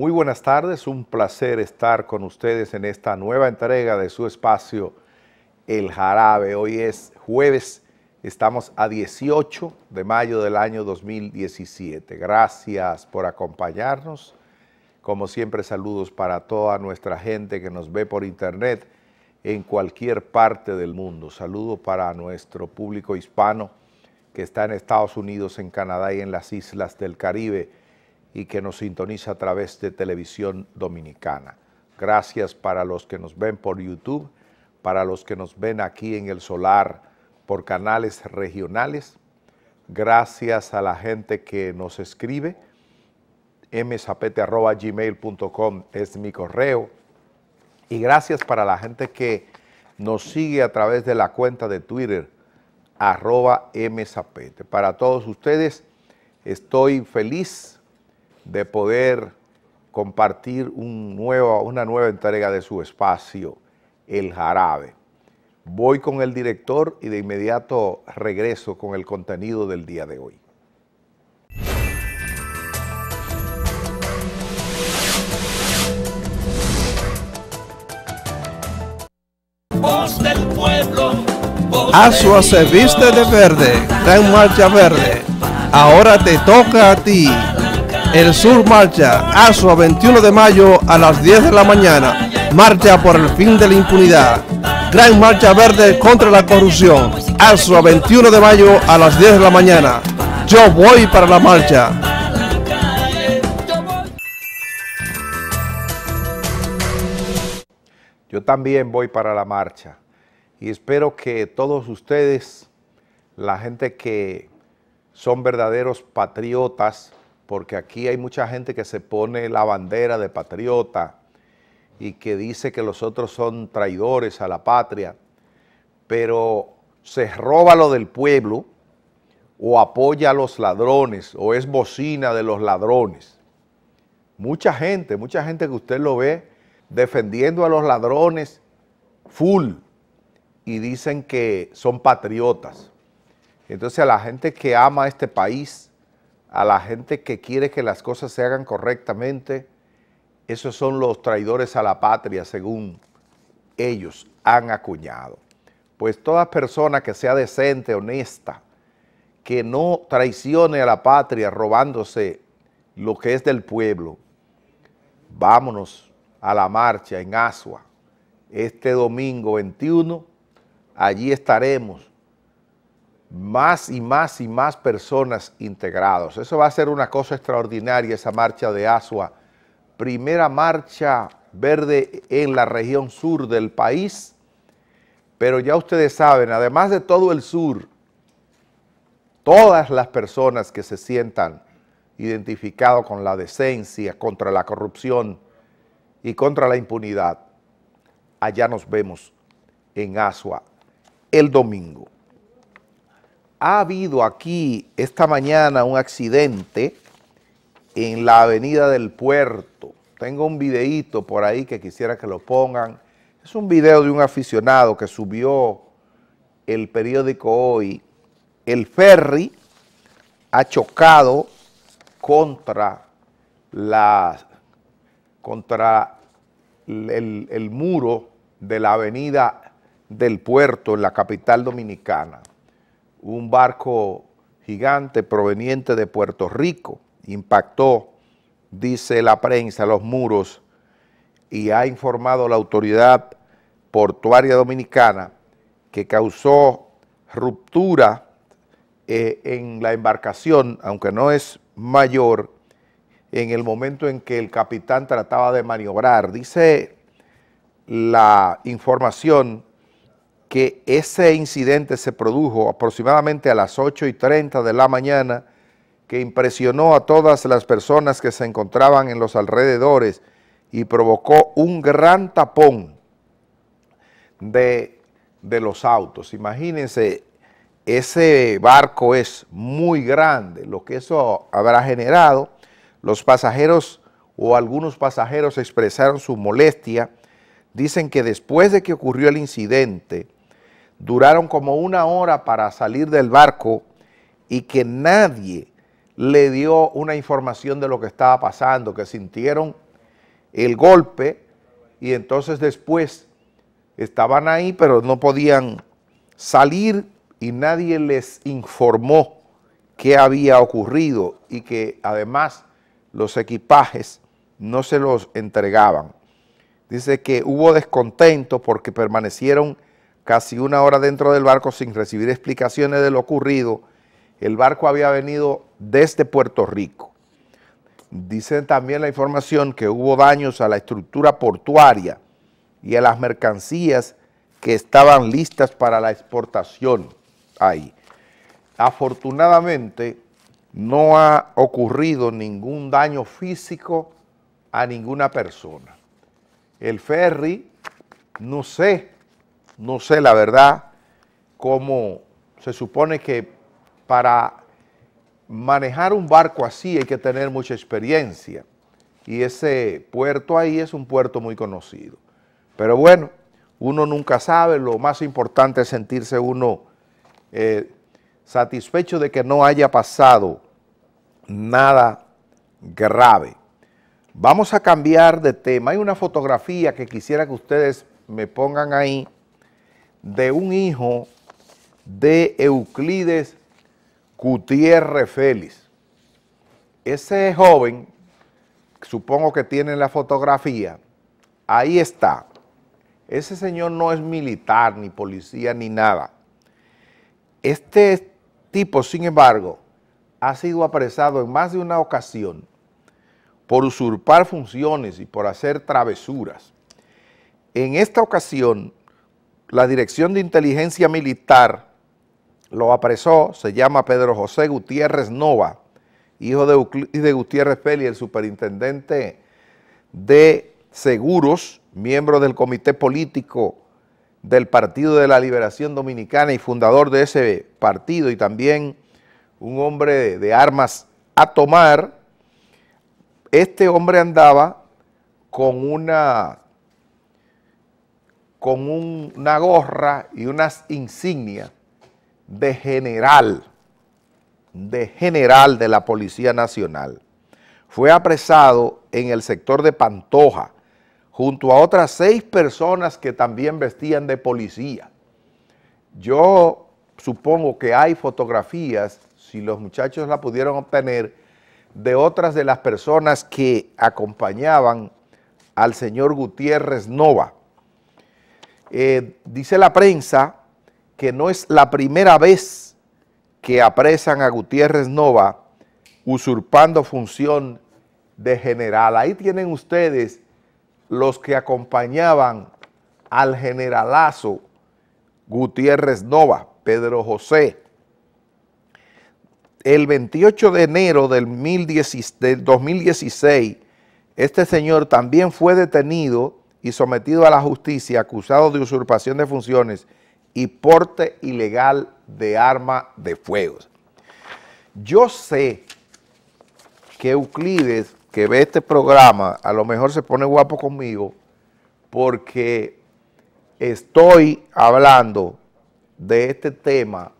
Muy buenas tardes, un placer estar con ustedes en esta nueva entrega de su espacio El Jarabe. Hoy es jueves, estamos a 18 de mayo del año 2017. Gracias por acompañarnos. Como siempre, saludos para toda nuestra gente que nos ve por internet en cualquier parte del mundo. Saludos para nuestro público hispano que está en Estados Unidos, en Canadá y en las islas del Caribe y que nos sintoniza a través de Televisión Dominicana. Gracias para los que nos ven por YouTube, para los que nos ven aquí en el solar por canales regionales. Gracias a la gente que nos escribe. msapete.gmail.com es mi correo. Y gracias para la gente que nos sigue a través de la cuenta de Twitter, arroba mzapete. Para todos ustedes, estoy feliz de poder compartir un una nueva entrega de su espacio, El Jarabe. Voy con el director y de inmediato regreso con el contenido del día de hoy. Voz del pueblo. Asua ah, se viste de verde, en marcha verde. Ahora te toca a ti el Sur marcha, su 21 de mayo a las 10 de la mañana. Marcha por el fin de la impunidad. Gran Marcha Verde contra la corrupción. a 21 de mayo a las 10 de la mañana. Yo voy para la marcha. Yo también voy para la marcha y espero que todos ustedes, la gente que son verdaderos patriotas, porque aquí hay mucha gente que se pone la bandera de patriota y que dice que los otros son traidores a la patria, pero se roba lo del pueblo o apoya a los ladrones o es bocina de los ladrones. Mucha gente, mucha gente que usted lo ve defendiendo a los ladrones full y dicen que son patriotas. Entonces a la gente que ama este país, a la gente que quiere que las cosas se hagan correctamente, esos son los traidores a la patria, según ellos han acuñado. Pues toda persona que sea decente, honesta, que no traicione a la patria robándose lo que es del pueblo, vámonos a la marcha en Asua este domingo 21, allí estaremos más y más y más personas integrados. Eso va a ser una cosa extraordinaria, esa marcha de Asua. Primera marcha verde en la región sur del país, pero ya ustedes saben, además de todo el sur, todas las personas que se sientan identificadas con la decencia, contra la corrupción y contra la impunidad, allá nos vemos en Asua el domingo ha habido aquí esta mañana un accidente en la avenida del puerto. Tengo un videíto por ahí que quisiera que lo pongan. Es un video de un aficionado que subió el periódico hoy. El ferry ha chocado contra, la, contra el muro de la avenida del puerto en la capital dominicana un barco gigante proveniente de Puerto Rico. Impactó, dice la prensa, los muros y ha informado la autoridad portuaria dominicana que causó ruptura eh, en la embarcación, aunque no es mayor, en el momento en que el capitán trataba de maniobrar. Dice la información que ese incidente se produjo aproximadamente a las 8 y 30 de la mañana, que impresionó a todas las personas que se encontraban en los alrededores y provocó un gran tapón de, de los autos. Imagínense, ese barco es muy grande, lo que eso habrá generado, los pasajeros o algunos pasajeros expresaron su molestia, dicen que después de que ocurrió el incidente, duraron como una hora para salir del barco y que nadie le dio una información de lo que estaba pasando, que sintieron el golpe y entonces después estaban ahí pero no podían salir y nadie les informó qué había ocurrido y que además los equipajes no se los entregaban. Dice que hubo descontento porque permanecieron casi una hora dentro del barco sin recibir explicaciones de lo ocurrido. El barco había venido desde Puerto Rico. dicen también la información que hubo daños a la estructura portuaria y a las mercancías que estaban listas para la exportación ahí. Afortunadamente, no ha ocurrido ningún daño físico a ninguna persona. El ferry, no sé no sé la verdad cómo se supone que para manejar un barco así hay que tener mucha experiencia. Y ese puerto ahí es un puerto muy conocido. Pero bueno, uno nunca sabe, lo más importante es sentirse uno eh, satisfecho de que no haya pasado nada grave. Vamos a cambiar de tema. Hay una fotografía que quisiera que ustedes me pongan ahí de un hijo de Euclides Gutiérrez Félix. Ese joven, supongo que tiene la fotografía, ahí está. Ese señor no es militar, ni policía, ni nada. Este tipo, sin embargo, ha sido apresado en más de una ocasión por usurpar funciones y por hacer travesuras. En esta ocasión, la Dirección de Inteligencia Militar lo apresó, se llama Pedro José Gutiérrez Nova, hijo de, de Gutiérrez Peli, el superintendente de Seguros, miembro del comité político del Partido de la Liberación Dominicana y fundador de ese partido y también un hombre de armas a tomar, este hombre andaba con una con una gorra y unas insignias de general, de general de la Policía Nacional. Fue apresado en el sector de Pantoja, junto a otras seis personas que también vestían de policía. Yo supongo que hay fotografías, si los muchachos la pudieron obtener, de otras de las personas que acompañaban al señor Gutiérrez Nova, eh, dice la prensa que no es la primera vez que apresan a Gutiérrez Nova usurpando función de general. Ahí tienen ustedes los que acompañaban al generalazo Gutiérrez Nova, Pedro José. El 28 de enero del 2016, este señor también fue detenido y sometido a la justicia, acusado de usurpación de funciones y porte ilegal de arma de fuego. Yo sé que Euclides, que ve este programa, a lo mejor se pone guapo conmigo porque estoy hablando de este tema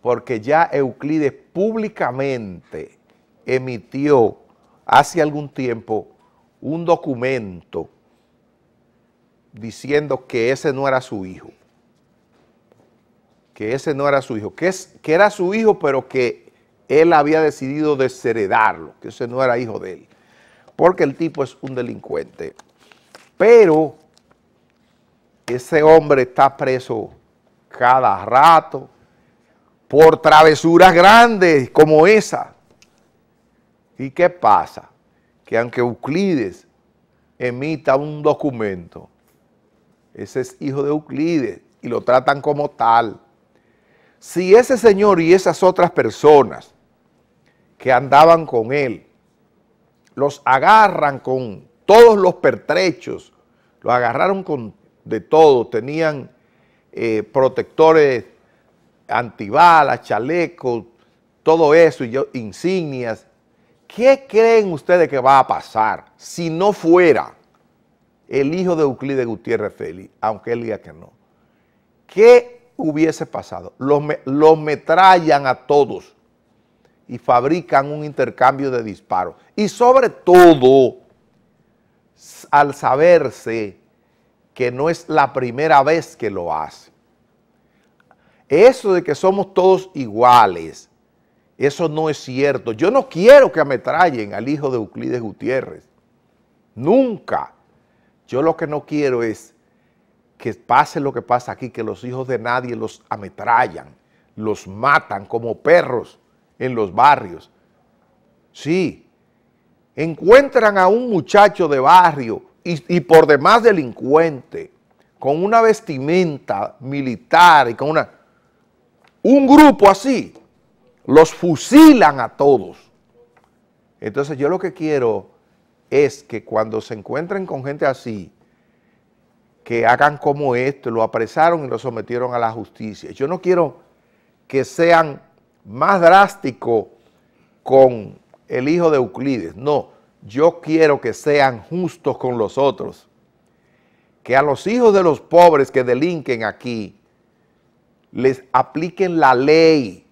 porque ya Euclides públicamente emitió hace algún tiempo un documento diciendo que ese no era su hijo. Que ese no era su hijo. Que, que era su hijo, pero que él había decidido desheredarlo. Que ese no era hijo de él. Porque el tipo es un delincuente. Pero ese hombre está preso cada rato por travesuras grandes como esa. ¿Y qué pasa? Que aunque Euclides emita un documento ese es hijo de Euclides y lo tratan como tal. Si ese señor y esas otras personas que andaban con él, los agarran con todos los pertrechos, lo agarraron con de todo, tenían eh, protectores antibalas, chalecos, todo eso, y insignias. ¿Qué creen ustedes que va a pasar si no fuera el hijo de Euclides Gutiérrez Félix, aunque él diga que no, ¿qué hubiese pasado? Los, metrallan a todos y fabrican un intercambio de disparos. Y sobre todo, al saberse que no es la primera vez que lo hace. Eso de que somos todos iguales, eso no es cierto. Yo no quiero que ametrallen al hijo de Euclides Gutiérrez. Nunca. Yo lo que no quiero es que pase lo que pasa aquí, que los hijos de nadie los ametrallan, los matan como perros en los barrios. Sí, encuentran a un muchacho de barrio y, por demás delincuente, con una vestimenta militar y con una... Un grupo así, los fusilan a todos. Entonces yo lo que quiero es que cuando se encuentren con gente así, que hagan como esto, lo apresaron y lo sometieron a la justicia. Yo no quiero que sean más drásticos con el hijo de Euclides, no, yo quiero que sean justos con los otros. Que a los hijos de los pobres que delinquen aquí, les apliquen la ley.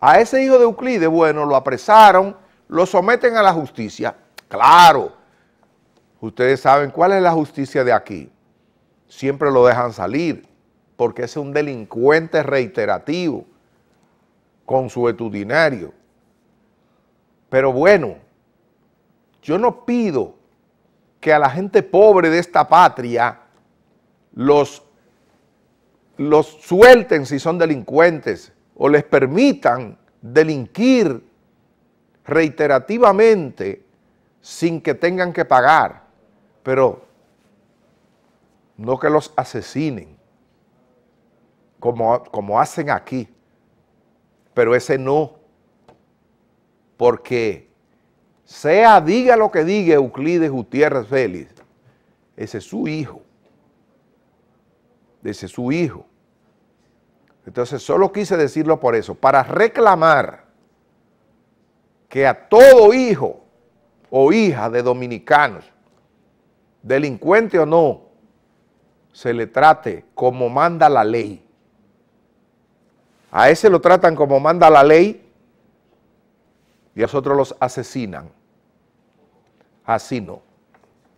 A ese hijo de Euclides, bueno, lo apresaron, lo someten a la justicia, Claro, ustedes saben cuál es la justicia de aquí. Siempre lo dejan salir porque es un delincuente reiterativo, consuetudinario. Pero bueno, yo no pido que a la gente pobre de esta patria los, los suelten si son delincuentes o les permitan delinquir reiterativamente sin que tengan que pagar, pero no que los asesinen, como, como hacen aquí. Pero ese no, porque sea, diga lo que diga Euclides Gutiérrez Félix, ese es su hijo, ese es su hijo. Entonces solo quise decirlo por eso, para reclamar que a todo hijo o hija de dominicanos, delincuente o no, se le trate como manda la ley. A ese lo tratan como manda la ley y a otros los asesinan. Así no,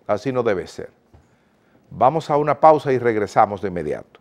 así no debe ser. Vamos a una pausa y regresamos de inmediato.